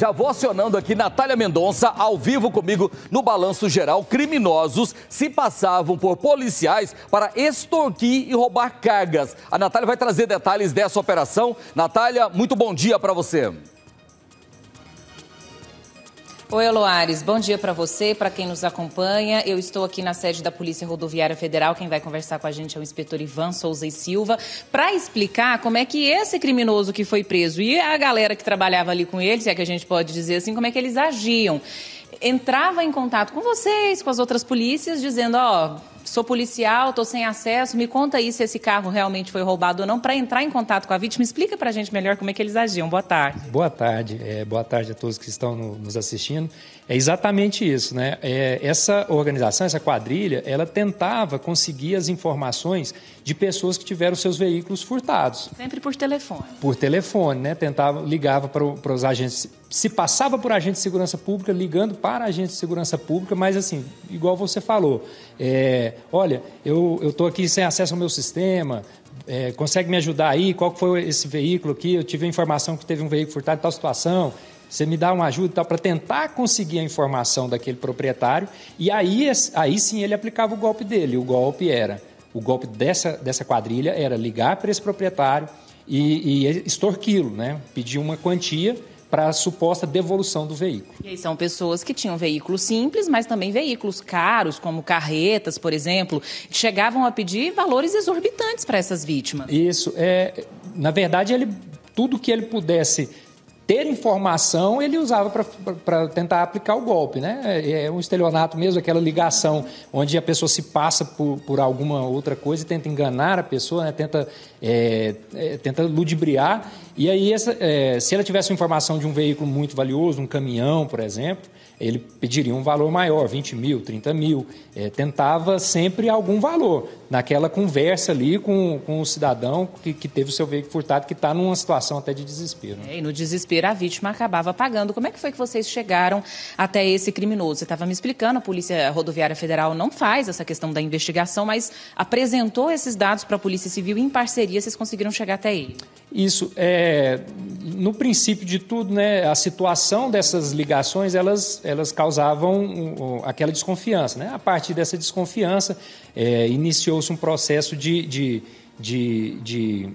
Já vou acionando aqui Natália Mendonça, ao vivo comigo no Balanço Geral. Criminosos se passavam por policiais para extorquir e roubar cargas. A Natália vai trazer detalhes dessa operação. Natália, muito bom dia para você. Oi, Loares, bom dia para você, para quem nos acompanha. Eu estou aqui na sede da Polícia Rodoviária Federal. Quem vai conversar com a gente é o inspetor Ivan Souza e Silva para explicar como é que esse criminoso que foi preso e a galera que trabalhava ali com ele, se é que a gente pode dizer assim, como é que eles agiam. Entrava em contato com vocês, com as outras polícias, dizendo: ó, oh, sou policial, estou sem acesso, me conta aí se esse carro realmente foi roubado ou não, para entrar em contato com a vítima. Explica para a gente melhor como é que eles agiam. Boa tarde. Boa tarde. É, boa tarde a todos que estão no, nos assistindo. É exatamente isso, né? É, essa organização, essa quadrilha, ela tentava conseguir as informações de pessoas que tiveram seus veículos furtados. Sempre por telefone. Por telefone, né? Tentava, ligava para, para os agentes, se passava por agente de segurança pública, ligando para agente de segurança pública, mas assim, igual você falou, é, olha, eu estou aqui sem acesso ao meu sistema, é, consegue me ajudar aí? Qual foi esse veículo aqui? Eu tive a informação que teve um veículo furtado em tal situação, você me dá uma ajuda para tentar conseguir a informação daquele proprietário, e aí, aí sim ele aplicava o golpe dele. O golpe era, o golpe dessa, dessa quadrilha era ligar para esse proprietário e, e né? pedir uma quantia para a suposta devolução do veículo. E aí são pessoas que tinham veículos simples, mas também veículos caros, como carretas, por exemplo, que chegavam a pedir valores exorbitantes para essas vítimas. Isso. É, na verdade, ele, tudo que ele pudesse ter informação, ele usava para tentar aplicar o golpe, né? É, é um estelionato mesmo, aquela ligação onde a pessoa se passa por, por alguma outra coisa e tenta enganar a pessoa, né? tenta, é, é, tenta ludibriar. E aí, essa, é, se ela tivesse informação de um veículo muito valioso, um caminhão, por exemplo, ele pediria um valor maior, 20 mil, 30 mil, é, tentava sempre algum valor naquela conversa ali com, com o cidadão que, que teve o seu veículo furtado, que está numa situação até de desespero. Né? É, e no desespero a vítima acabava pagando. Como é que foi que vocês chegaram até esse criminoso? Você estava me explicando, a Polícia Rodoviária Federal não faz essa questão da investigação, mas apresentou esses dados para a Polícia Civil e em parceria vocês conseguiram chegar até ele. Isso. É, no princípio de tudo, né, a situação dessas ligações, elas, elas causavam um, um, aquela desconfiança. Né? A partir dessa desconfiança, é, iniciou fosse um processo de, de, de, de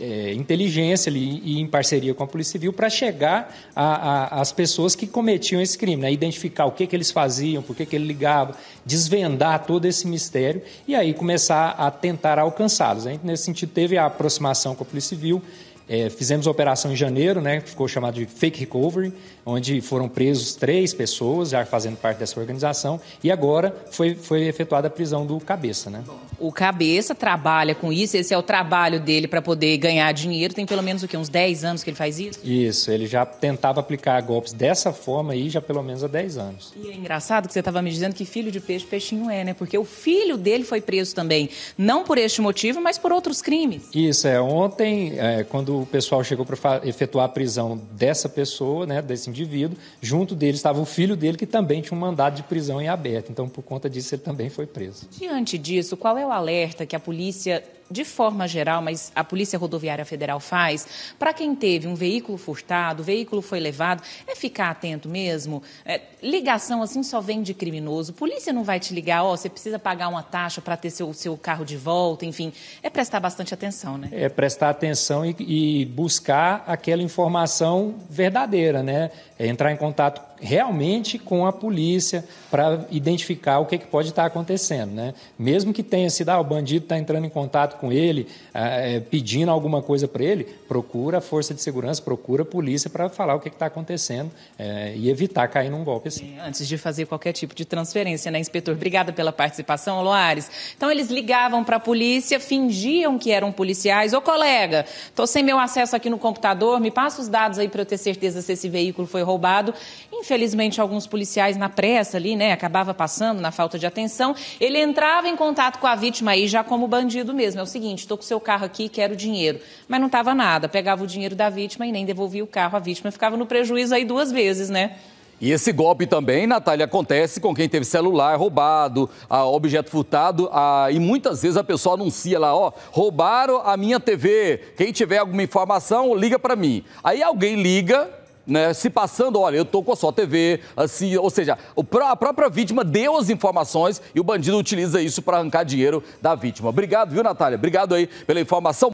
é, inteligência ali, e em parceria com a Polícia Civil para chegar às pessoas que cometiam esse crime, né? identificar o que, que eles faziam, por que, que ele ligava, desvendar todo esse mistério e aí começar a tentar alcançá-los. Né? Nesse sentido, teve a aproximação com a Polícia Civil, é, fizemos a operação em janeiro, né, que ficou chamado de Fake Recovery, onde foram presos três pessoas, já fazendo parte dessa organização, e agora foi, foi efetuada a prisão do Cabeça. Né? O Cabeça trabalha com isso, esse é o trabalho dele para poder ganhar dinheiro, tem pelo menos o quê, uns 10 anos que ele faz isso? Isso, ele já tentava aplicar golpes dessa forma aí já pelo menos há 10 anos. E é engraçado que você estava me dizendo que filho de peixe, peixinho é, né? Porque o filho dele foi preso também, não por este motivo, mas por outros crimes. Isso, é, ontem, é, quando o pessoal chegou para efetuar a prisão dessa pessoa, né, desse indivíduo. Junto dele estava o filho dele, que também tinha um mandado de prisão em aberto. Então, por conta disso, ele também foi preso. Diante disso, qual é o alerta que a polícia de forma geral, mas a Polícia Rodoviária Federal faz, para quem teve um veículo furtado, o veículo foi levado, é ficar atento mesmo. É, ligação assim só vem de criminoso. Polícia não vai te ligar, ó, oh, você precisa pagar uma taxa para ter seu, seu carro de volta, enfim. É prestar bastante atenção, né? É prestar atenção e, e buscar aquela informação verdadeira, né? É entrar em contato realmente com a polícia para identificar o que, que pode estar tá acontecendo. Né? Mesmo que tenha sido, ah, o bandido está entrando em contato com ele, ah, é, pedindo alguma coisa para ele, procura a força de segurança, procura a polícia para falar o que está acontecendo é, e evitar cair num golpe assim. É, antes de fazer qualquer tipo de transferência, né, inspetor? Obrigada pela participação, Loares. Então, eles ligavam para a polícia, fingiam que eram policiais. Ô, colega, estou sem meu acesso aqui no computador, me passa os dados aí para eu ter certeza se esse veículo foi roubado. Enfim, infelizmente alguns policiais na pressa ali, né, acabava passando na falta de atenção, ele entrava em contato com a vítima aí já como bandido mesmo. É o seguinte, estou com seu carro aqui, quero dinheiro. Mas não estava nada, pegava o dinheiro da vítima e nem devolvia o carro. A vítima ficava no prejuízo aí duas vezes, né? E esse golpe também, Natália, acontece com quem teve celular roubado, objeto furtado, a... e muitas vezes a pessoa anuncia lá, ó, roubaram a minha TV, quem tiver alguma informação, liga para mim. Aí alguém liga né, se passando, olha, eu tô com a sua TV, assim, ou seja, a própria vítima deu as informações e o bandido utiliza isso para arrancar dinheiro da vítima. Obrigado, viu, Natália? Obrigado aí pela informação.